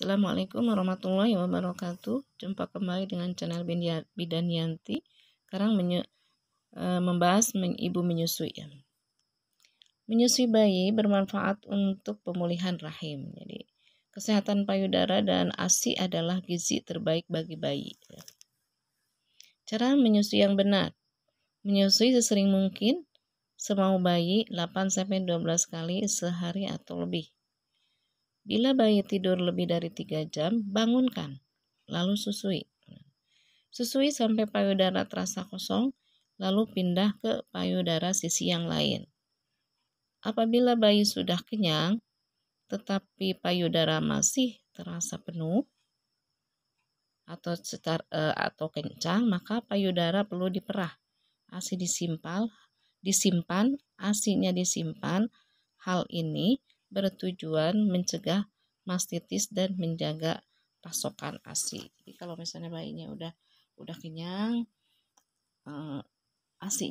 Assalamualaikum warahmatullahi wabarakatuh. Jumpa kembali dengan channel Bidan Yanti. Sekarang menye, e, membahas men, ibu menyusui. Menyusui bayi bermanfaat untuk pemulihan rahim. Jadi, kesehatan payudara dan ASI adalah gizi terbaik bagi bayi. Cara menyusui yang benar. Menyusui sesering mungkin semau bayi 8 12 kali sehari atau lebih Bila bayi tidur lebih dari 3 jam, bangunkan, lalu susui. Susui sampai payudara terasa kosong, lalu pindah ke payudara sisi yang lain. Apabila bayi sudah kenyang, tetapi payudara masih terasa penuh atau secara, eh, atau kencang, maka payudara perlu diperah. ASI disimpan, disimpan, ASINYA disimpan. Hal ini bertujuan mencegah mastitis dan menjaga pasokan ASI. Jadi kalau misalnya bayinya udah udah kenyang, uh, eh, ASI